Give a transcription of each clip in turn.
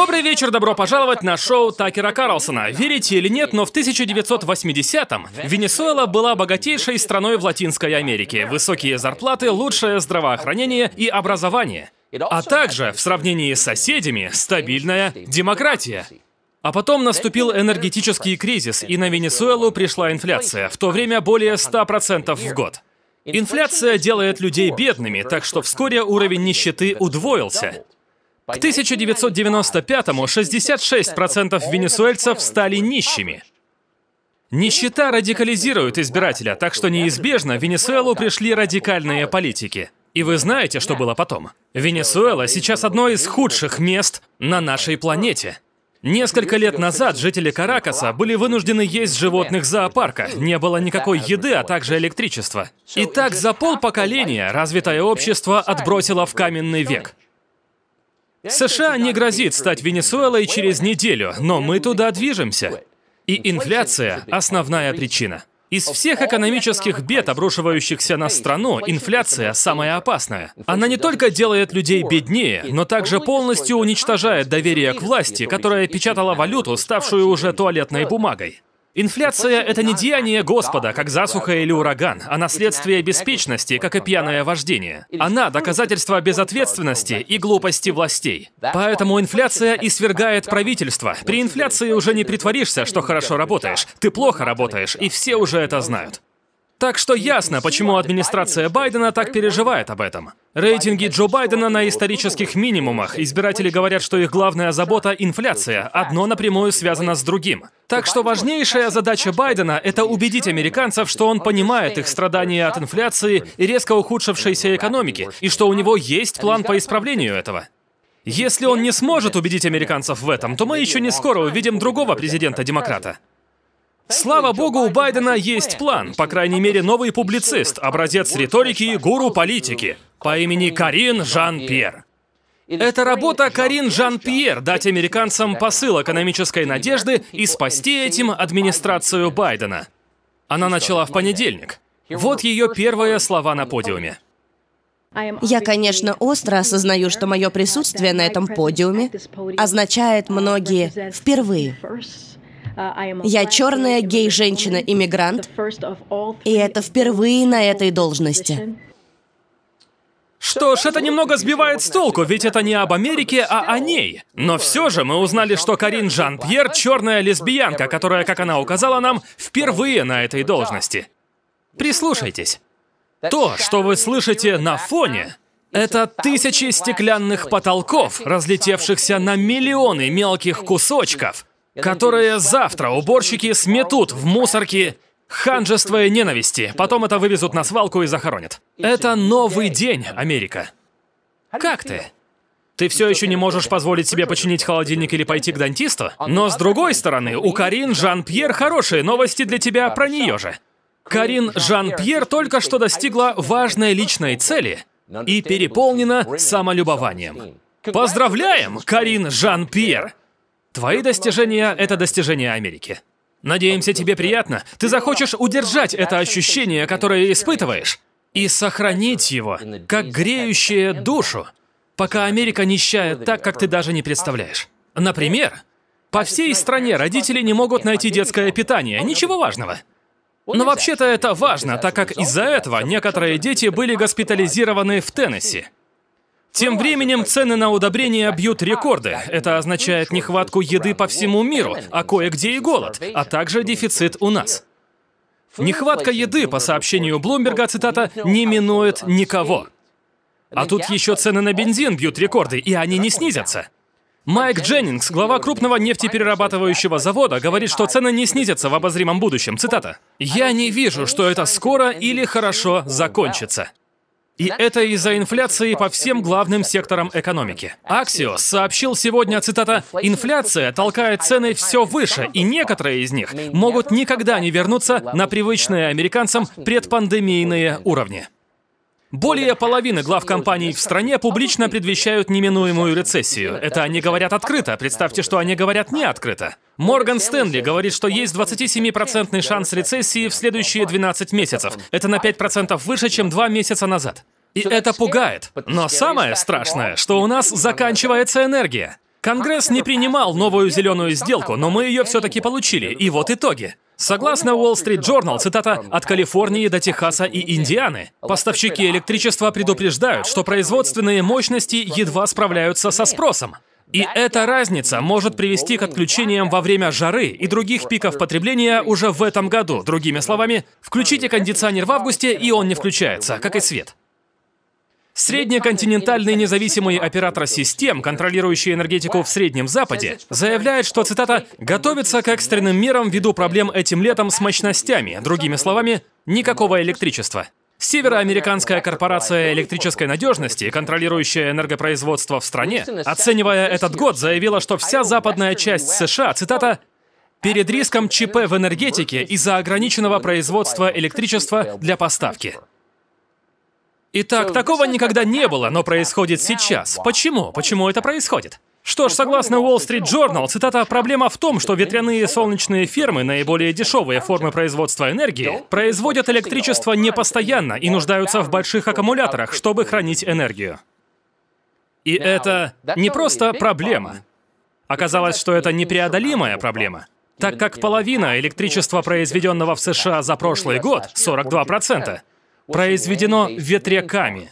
Добрый вечер, добро пожаловать на шоу Такера Карлсона. Верите или нет, но в 1980-м Венесуэла была богатейшей страной в Латинской Америке. Высокие зарплаты, лучшее здравоохранение и образование. А также, в сравнении с соседями, стабильная демократия. А потом наступил энергетический кризис, и на Венесуэлу пришла инфляция, в то время более 100% в год. Инфляция делает людей бедными, так что вскоре уровень нищеты удвоился. К 1995-му 66% венесуэльцев стали нищими. Нищета радикализирует избирателя, так что неизбежно в Венесуэлу пришли радикальные политики. И вы знаете, что было потом. Венесуэла сейчас одно из худших мест на нашей планете. Несколько лет назад жители Каракаса были вынуждены есть животных зоопарка, не было никакой еды, а также электричества. И так за полпоколения развитое общество отбросило в каменный век. США не грозит стать Венесуэлой через неделю, но мы туда движемся. И инфляция – основная причина. Из всех экономических бед, обрушивающихся на страну, инфляция самая опасная. Она не только делает людей беднее, но также полностью уничтожает доверие к власти, которая печатала валюту, ставшую уже туалетной бумагой. Инфляция — это не деяние Господа, как засуха или ураган, а наследствие беспечности, как и пьяное вождение. Она — доказательство безответственности и глупости властей. Поэтому инфляция и свергает правительство. При инфляции уже не притворишься, что хорошо работаешь. Ты плохо работаешь, и все уже это знают. Так что ясно, почему администрация Байдена так переживает об этом. Рейтинги Джо Байдена на исторических минимумах. Избиратели говорят, что их главная забота – инфляция. Одно напрямую связано с другим. Так что важнейшая задача Байдена – это убедить американцев, что он понимает их страдания от инфляции и резко ухудшившейся экономики, и что у него есть план по исправлению этого. Если он не сможет убедить американцев в этом, то мы еще не скоро увидим другого президента-демократа. Слава богу, у Байдена есть план, по крайней мере, новый публицист, образец риторики и гуру политики по имени Карин Жан-Пьер. Это работа Карин Жан-Пьер дать американцам посыл экономической надежды и спасти этим администрацию Байдена. Она начала в понедельник. Вот ее первые слова на подиуме. Я, конечно, остро осознаю, что мое присутствие на этом подиуме означает uh, многие впервые. Э, Я черная гей-женщина-иммигрант, и это впервые на этой должности. Что ж, это немного сбивает с толку, ведь это не об Америке, а о ней. Но все же мы узнали, что Карин Жан-Пьер — черная лесбиянка, которая, как она указала нам, впервые на этой должности. Прислушайтесь. То, что вы слышите на фоне, это тысячи стеклянных потолков, разлетевшихся на миллионы мелких кусочков, Которые завтра уборщики сметут в мусорке ханжество и ненависти. Потом это вывезут на свалку и захоронят. Это новый день, Америка. Как ты? Ты все еще не можешь позволить себе починить холодильник или пойти к дантисту? Но с другой стороны, у Карин Жан-Пьер хорошие новости для тебя про нее же. Карин Жан-Пьер только что достигла важной личной цели и переполнена самолюбованием. Поздравляем, Карин Жан-Пьер! Твои достижения — это достижения Америки. Надеемся, тебе приятно. Ты захочешь удержать это ощущение, которое испытываешь, и сохранить его, как греющее душу, пока Америка нищает так, как ты даже не представляешь. Например, по всей стране родители не могут найти детское питание, ничего важного. Но вообще-то это важно, так как из-за этого некоторые дети были госпитализированы в Теннесси. Тем временем цены на удобрения бьют рекорды. Это означает нехватку еды по всему миру, а кое-где и голод, а также дефицит у нас. Нехватка еды, по сообщению Блумберга, цитата, «не минует никого». А тут еще цены на бензин бьют рекорды, и они не снизятся. Майк Дженнингс, глава крупного нефтеперерабатывающего завода, говорит, что цены не снизятся в обозримом будущем. Цитата. «Я не вижу, что это скоро или хорошо закончится». И это из-за инфляции по всем главным секторам экономики. Axios сообщил сегодня, цитата, «Инфляция толкает цены все выше, и некоторые из них могут никогда не вернуться на привычные американцам предпандемийные уровни». Более половины глав компаний в стране публично предвещают неминуемую рецессию. Это они говорят открыто. Представьте, что они говорят не открыто. Морган Стэнли говорит, что есть 27% шанс рецессии в следующие 12 месяцев. Это на 5% выше, чем 2 месяца назад. И это пугает. Но самое страшное, что у нас заканчивается энергия. Конгресс не принимал новую зеленую сделку, но мы ее все-таки получили. И вот итоги. Согласно Wall Street Journal, цитата, «от Калифорнии до Техаса и Индианы, поставщики электричества предупреждают, что производственные мощности едва справляются со спросом». И эта разница может привести к отключениям во время жары и других пиков потребления уже в этом году. Другими словами, включите кондиционер в августе, и он не включается, как и свет. Среднеконтинентальный независимый оператор систем, контролирующий энергетику в Среднем Западе, заявляет, что, цитата, «готовится к экстренным мерам ввиду проблем этим летом с мощностями», другими словами, никакого электричества. Североамериканская корпорация электрической надежности, контролирующая энергопроизводство в стране, оценивая этот год, заявила, что вся западная часть США, цитата, «перед риском ЧП в энергетике из-за ограниченного производства электричества для поставки». Итак, такого никогда не было, но происходит сейчас. Почему? Почему это происходит? Что ж, согласно Wall Street Journal, цитата, «проблема в том, что ветряные солнечные фермы, наиболее дешевые формы производства энергии, производят электричество непостоянно и нуждаются в больших аккумуляторах, чтобы хранить энергию». И это не просто проблема. Оказалось, что это непреодолимая проблема так как половина электричества, произведенного в США за прошлый год, 42%, произведено ветряками.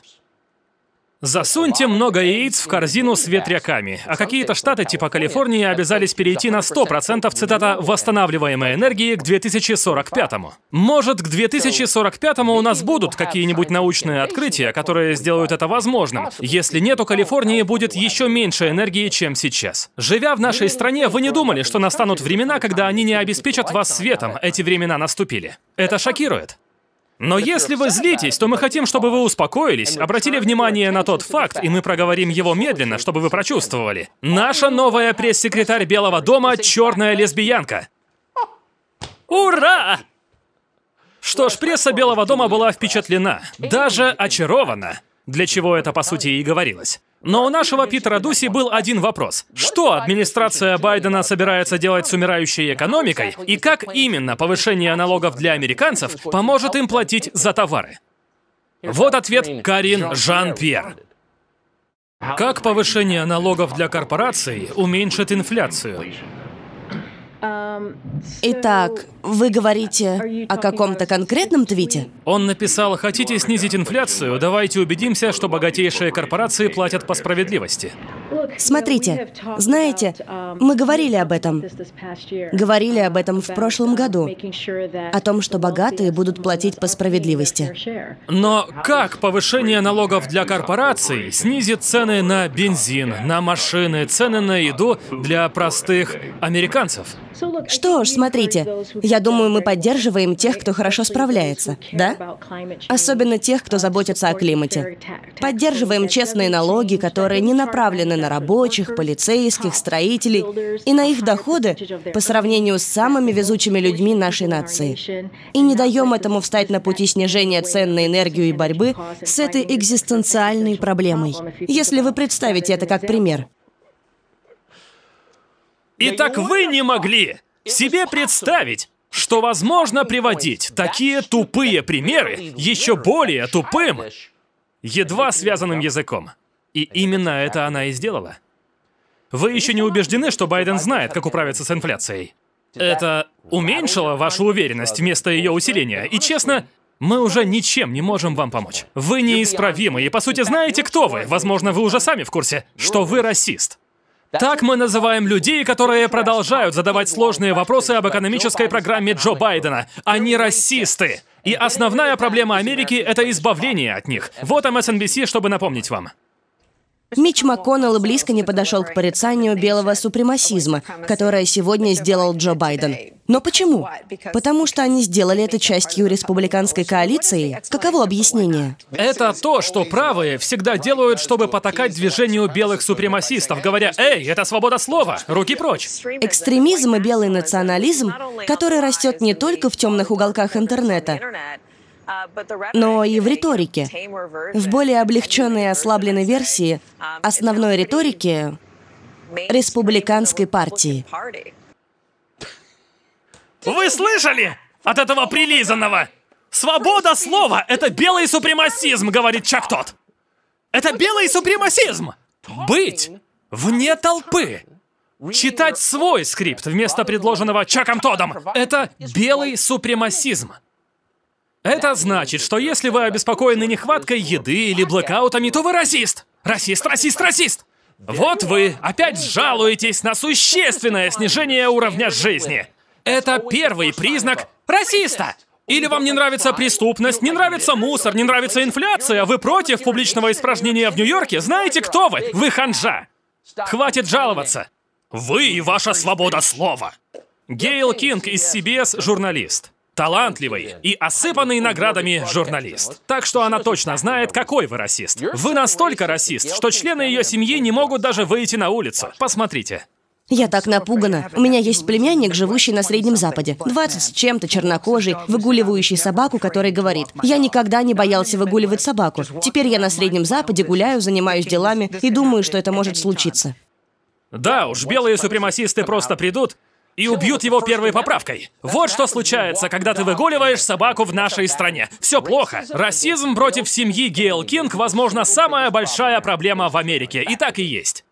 Засуньте много яиц в корзину с ветряками, а какие-то штаты типа Калифорнии обязались перейти на 100% цитата «восстанавливаемой энергии» к 2045-му. Может, к 2045-му у нас будут какие-нибудь научные открытия, которые сделают это возможным. Если нет, у Калифорнии будет еще меньше энергии, чем сейчас. Живя в нашей стране, вы не думали, что настанут времена, когда они не обеспечат вас светом. Эти времена наступили. Это шокирует. Но если вы злитесь, то мы хотим, чтобы вы успокоились, обратили внимание на тот факт, и мы проговорим его медленно, чтобы вы прочувствовали. Наша новая пресс-секретарь Белого дома — черная лесбиянка. Ура! Что ж, пресса Белого дома была впечатлена, даже очарована, для чего это, по сути, и говорилось. Но у нашего Питера Дуси был один вопрос. Что администрация Байдена собирается делать с умирающей экономикой, и как именно повышение налогов для американцев поможет им платить за товары? Вот ответ Карин Жан-Пьер. Как повышение налогов для корпораций уменьшит инфляцию? Um, Итак, вы говорите о каком-то конкретном твите? Он написал, хотите снизить инфляцию, давайте убедимся, что богатейшие корпорации платят по справедливости. Смотрите, знаете, мы говорили об этом. Говорили об этом в прошлом году. О том, что богатые будут платить по справедливости. Но как повышение налогов для корпораций снизит цены на бензин, на машины, цены на еду для простых американцев? Что ж, смотрите, я думаю, мы поддерживаем тех, кто хорошо справляется, да? Особенно тех, кто заботится о климате. Поддерживаем честные налоги, которые не направлены на рабочих, полицейских, строителей и на их доходы по сравнению с самыми везучими людьми нашей нации. И не даем этому встать на пути снижения цен на энергию и борьбы с этой экзистенциальной проблемой. Если вы представите это как пример. Итак, вы не могли себе представить, что возможно приводить такие тупые примеры еще более тупым, едва связанным языком. И именно это она и сделала. Вы еще не убеждены, что Байден знает, как управиться с инфляцией? Это уменьшило вашу уверенность вместо ее усиления. И честно, мы уже ничем не можем вам помочь. Вы неисправимы, и по сути знаете, кто вы. Возможно, вы уже сами в курсе, что вы расист. Так мы называем людей, которые продолжают задавать сложные вопросы об экономической программе Джо Байдена. Они расисты. И основная проблема Америки — это избавление от них. Вот MSNBC, эм чтобы напомнить вам. Мич МакКоннелл близко не подошел к порицанию белого супремасизма, которое сегодня сделал Джо Байден. Но почему? Потому что они сделали это частью республиканской коалиции? Каково объяснение? Это то, что правые всегда делают, чтобы потакать движению белых супремасистов, говоря «Эй, это свобода слова! Руки прочь!» Экстремизм и белый национализм, который растет не только в темных уголках интернета, но и в риторике. В более облегченной и ослабленной версии um, основной риторики республиканской партии. Вы слышали от этого прилизанного? Свобода слова — это белый супремасизм, говорит Чак Тот. Это белый супремасизм! Быть вне толпы. Читать свой скрипт вместо предложенного Чаком Тодом — это белый супремасизм. Это значит, что если вы обеспокоены нехваткой еды или блокаутами, то вы расист! Расист, расист, расист! Вот вы опять жалуетесь на существенное снижение уровня жизни. Это первый признак расиста. Или вам не нравится преступность, не нравится мусор, не нравится инфляция, вы против публичного испражнения в Нью-Йорке, знаете, кто вы? Вы ханжа. Хватит жаловаться. Вы и ваша свобода слова. Гейл Кинг из CBS, журналист талантливый и осыпанный наградами журналист. Так что она точно знает, какой вы расист. Вы настолько расист, что члены ее семьи не могут даже выйти на улицу. Посмотрите. Я так напугана. У меня есть племянник, живущий на Среднем Западе. 20 с чем-то чернокожий, выгуливающий собаку, который говорит, «Я никогда не боялся выгуливать собаку. Теперь я на Среднем Западе гуляю, занимаюсь делами и думаю, что это может случиться». Да уж, белые супремасисты просто придут и убьют его первой поправкой. Вот что случается, когда ты выгуливаешь собаку в нашей стране. Все плохо. Расизм против семьи Гейл Кинг, возможно, самая большая проблема в Америке. И так и есть.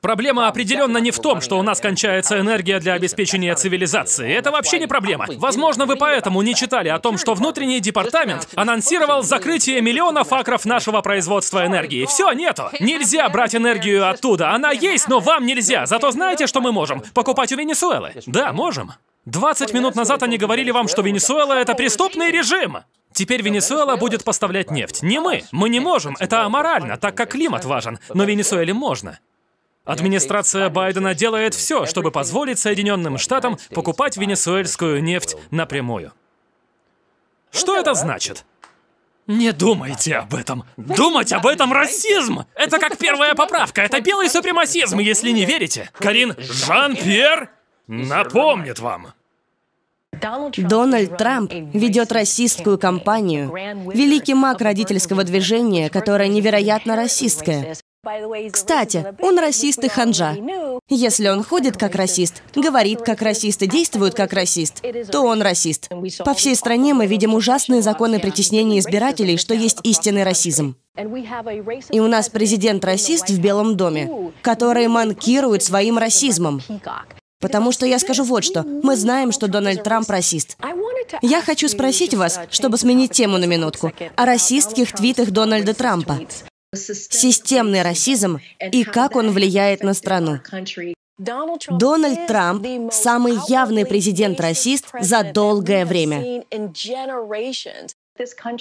Проблема определенно не в том, что у нас кончается энергия для обеспечения цивилизации. Это вообще не проблема. Возможно, вы поэтому не читали о том, что внутренний департамент анонсировал закрытие миллионов акров нашего производства энергии. Все, нету. Нельзя брать энергию оттуда. Она есть, но вам нельзя. Зато знаете, что мы можем? Покупать у Венесуэлы. Да, можем. 20 минут назад они говорили вам, что Венесуэла — это преступный режим. Теперь Венесуэла будет поставлять нефть. Не мы. Мы не можем. Это аморально, так как климат важен. Но Венесуэле можно. Администрация Байдена делает все, чтобы позволить Соединенным Штатам покупать венесуэльскую нефть напрямую. Ну Что это значит? Не думайте об этом. Думать об этом расизм! Это как первая поправка, это белый супремасизм, если не верите. Карин, Жан-Пьер напомнит вам. Дональд Трамп ведет расистскую кампанию. Великий маг родительского движения, которая невероятно расистская. Кстати, он расист и ханжа. Если он ходит как расист, говорит как расист и действует как расист, то он расист. По всей стране мы видим ужасные законы притеснения избирателей, что есть истинный расизм. И у нас президент-расист в Белом доме, который манкирует своим расизмом. Потому что я скажу вот что. Мы знаем, что Дональд Трамп расист. Я хочу спросить вас, чтобы сменить тему на минутку, о расистских твитах Дональда Трампа системный расизм и как он влияет на страну. Дональд Трамп – самый явный президент-расист за долгое время.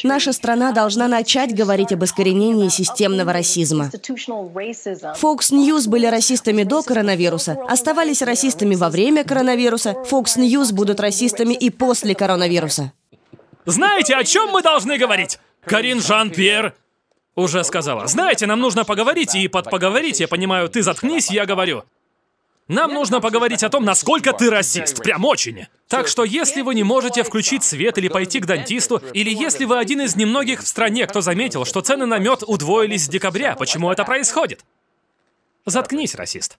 Наша страна должна начать говорить об искоренении системного расизма. Fox News были расистами до коронавируса, оставались расистами во время коронавируса, Fox News будут расистами и после коронавируса. Знаете, о чем мы должны говорить? Карин Жан-Пьер, уже сказала. Знаете, нам нужно поговорить, и под поговорить, я понимаю, ты заткнись, я говорю. Нам нужно поговорить о том, насколько ты расист. Прям очень. Так что, если вы не можете включить свет или пойти к дантисту, или если вы один из немногих в стране, кто заметил, что цены на мед удвоились с декабря, почему это происходит? Заткнись, расист.